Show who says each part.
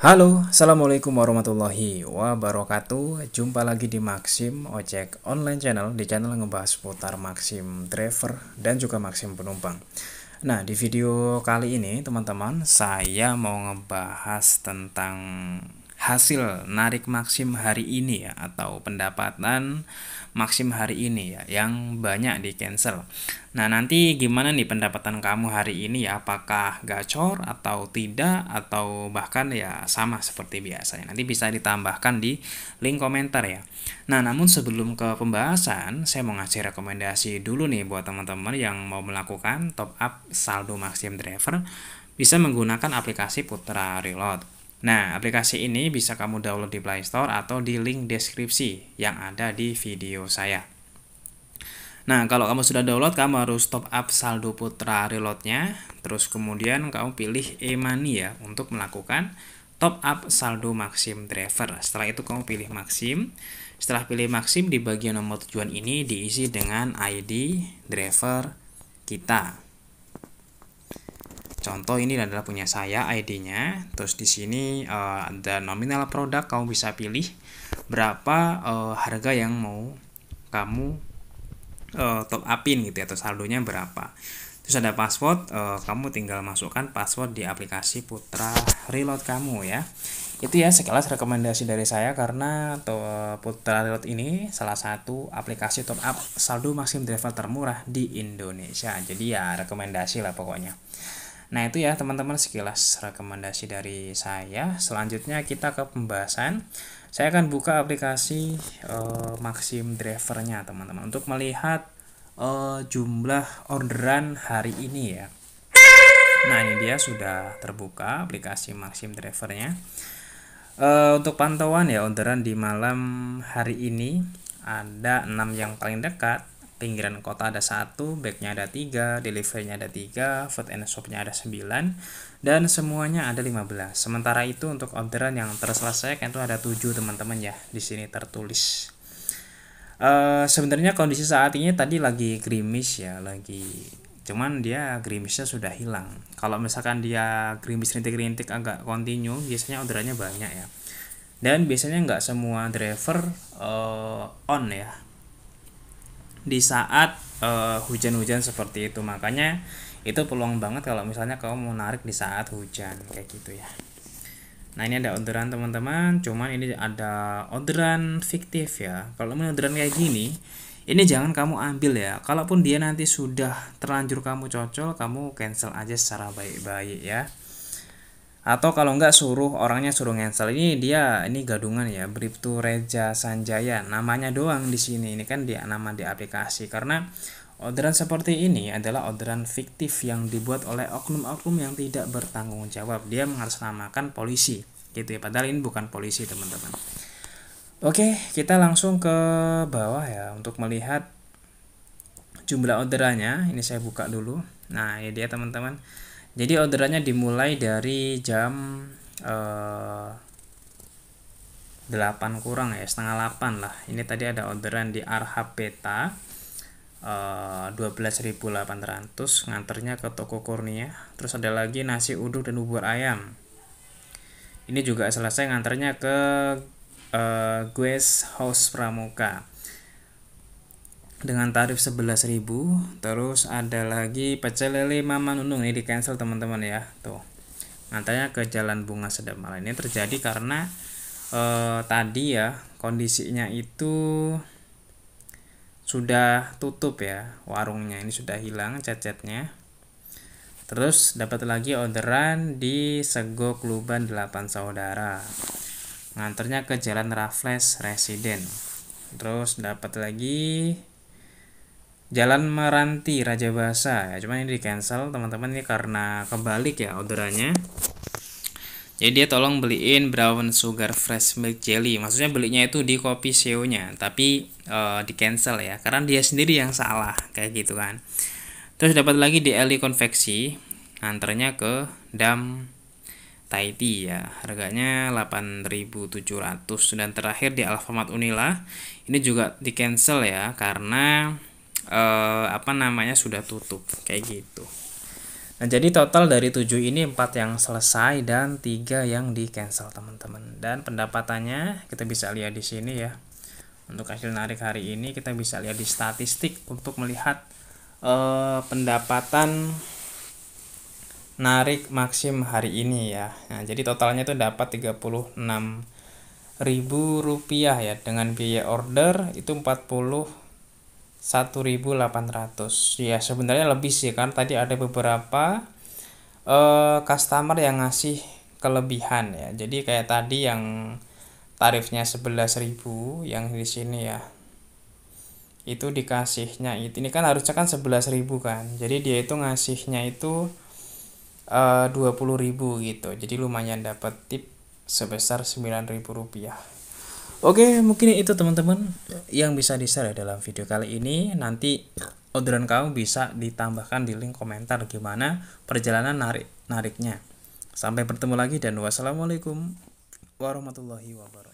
Speaker 1: Halo, Assalamualaikum warahmatullahi wabarakatuh Jumpa lagi di Maxim Ojek Online Channel Di channel yang ngebahas seputar Maxim Driver dan juga Maxim Penumpang Nah, di video kali ini teman-teman Saya mau ngebahas tentang hasil narik maksim hari ini ya atau pendapatan maksim hari ini ya yang banyak di cancel. Nah nanti gimana nih pendapatan kamu hari ini ya apakah gacor atau tidak atau bahkan ya sama seperti biasanya. Nanti bisa ditambahkan di link komentar ya. Nah namun sebelum ke pembahasan saya mau ngasih rekomendasi dulu nih buat teman-teman yang mau melakukan top up saldo maksim driver bisa menggunakan aplikasi Putra Reload. Nah, aplikasi ini bisa kamu download di Play Store atau di link deskripsi yang ada di video saya. Nah, kalau kamu sudah download, kamu harus top up saldo putra reloadnya. Terus kemudian kamu pilih e-money ya untuk melakukan top up saldo Maxim driver. Setelah itu kamu pilih Maxim. Setelah pilih Maxim, di bagian nomor tujuan ini diisi dengan ID driver kita. Contoh ini adalah punya saya ID-nya. Terus di sini uh, ada nominal produk, kamu bisa pilih berapa uh, harga yang mau kamu uh, top upin gitu ya, atau saldonya berapa. Terus ada password, uh, kamu tinggal masukkan password di aplikasi Putra Reload kamu ya. Itu ya sekilas rekomendasi dari saya karena Putra Reload ini salah satu aplikasi top up saldo maksimum driver termurah di Indonesia. Jadi ya rekomendasi lah pokoknya. Nah itu ya teman-teman sekilas rekomendasi dari saya. Selanjutnya kita ke pembahasan. Saya akan buka aplikasi uh, Maxim Drivernya teman-teman untuk melihat uh, jumlah orderan hari ini ya. Nah ini dia sudah terbuka aplikasi Maxim Drivernya. Uh, untuk pantauan ya orderan di malam hari ini ada 6 yang paling dekat pinggiran kota ada satu, backnya ada tiga, deliverynya ada tiga, food and shopnya ada sembilan, dan semuanya ada 15. Sementara itu untuk orderan yang terselesaikan itu ada tujuh teman-teman ya, di sini tertulis. Uh, sebenarnya kondisi saat ini tadi lagi grimis ya, lagi cuman dia grimisnya sudah hilang. Kalau misalkan dia grimis rintik-rintik agak kontinu, biasanya orderannya banyak ya. Dan biasanya nggak semua driver uh, on ya, di saat uh, hujan-hujan seperti itu makanya itu peluang banget kalau misalnya kamu mau narik di saat hujan kayak gitu ya Nah ini ada orderan teman-teman, cuman ini ada orderan fiktif ya. Kalau mau orderan kayak gini, ini jangan kamu ambil ya. Kalaupun dia nanti sudah terlanjur kamu cocol, kamu cancel aja secara baik-baik ya atau kalau enggak suruh orangnya suruh ngensel ini dia ini gadungan ya Bripto Reja Sanjaya namanya doang di sini ini kan dia nama di aplikasi karena orderan seperti ini adalah orderan fiktif yang dibuat oleh oknum-oknum yang tidak bertanggung jawab dia mengatasnamakan polisi gitu ya padahal ini bukan polisi teman-teman Oke kita langsung ke bawah ya untuk melihat jumlah orderannya ini saya buka dulu nah ini dia teman-teman jadi orderannya dimulai dari jam eh, 8 kurang ya setengah 8 lah ini tadi ada orderan di Arha Peta eh, 12.800 nganternya ke toko Kurnia terus ada lagi nasi uduk dan bubur ayam ini juga selesai nganternya ke eh, Guest House Pramuka dengan tarif 11.000 terus ada lagi pecel lele Mama Nunung ini di cancel teman-teman ya tuh ngantarnya ke Jalan Bunga Sedemala ini terjadi karena eh, tadi ya kondisinya itu sudah tutup ya warungnya ini sudah hilang cacatnya terus dapat lagi orderan di Sego Kluban 8 Saudara nganternya ke Jalan Raffles Residen terus dapat lagi Jalan Meranti Raja Basa ya cuman ini di cancel teman-teman ini karena kebalik ya orderannya jadi dia tolong beliin brown sugar fresh milk jelly maksudnya belinya itu di kopi seo nya tapi uh, eh, di cancel ya karena dia sendiri yang salah kayak gitu kan terus dapat lagi di Eli Konveksi antarnya ke Dam Taiti ya harganya 8.700 dan terakhir di Alfamart Unila ini juga di cancel ya karena eh, apa namanya sudah tutup kayak gitu Nah, jadi total dari 7 ini 4 yang selesai dan 3 yang di cancel, teman-teman. Dan pendapatannya kita bisa lihat di sini ya. Untuk hasil narik hari ini kita bisa lihat di statistik untuk melihat eh, pendapatan narik maksim hari ini ya. Nah, jadi totalnya itu dapat 36 ribu rupiah ya dengan biaya order itu 40 1800 ya sebenarnya lebih sih kan tadi ada beberapa uh, customer yang ngasih kelebihan ya jadi kayak tadi yang tarifnya 11.000 yang di sini ya itu dikasihnya itu ini kan harusnya kan 11.000 kan jadi dia itu ngasihnya itu eh, uh, 20.000 gitu jadi lumayan dapat tip sebesar 9.000 rupiah Oke, mungkin itu teman-teman yang bisa di-share ya dalam video kali ini. Nanti orderan kamu bisa ditambahkan di link komentar gimana perjalanan narik nariknya. Sampai bertemu lagi dan wassalamualaikum warahmatullahi wabarakatuh.